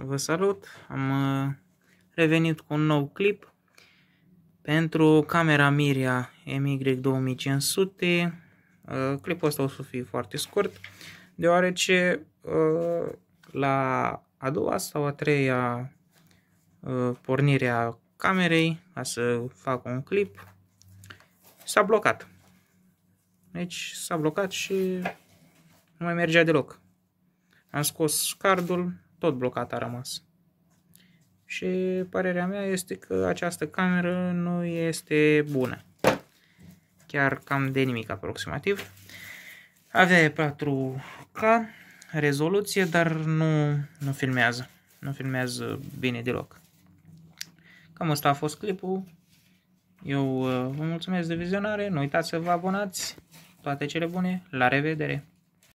Vă salut! Am uh, revenit cu un nou clip pentru camera Miria MY2500. Uh, clipul ăsta o să fie foarte scurt, deoarece uh, la a doua sau a treia pornire a camerei, ca să fac un clip, s-a blocat. Deci s-a blocat și nu mai mergea deloc. Am scos cardul, tot blocat a rămas. Și părerea mea este că această cameră nu este bună. Chiar cam de nimic aproximativ. Avea 4K rezoluție, dar nu, nu filmează. Nu filmează bine deloc. Cam asta a fost clipul. Eu uh, vă mulțumesc de vizionare, nu uitați să vă abonați. Toate cele bune, la revedere!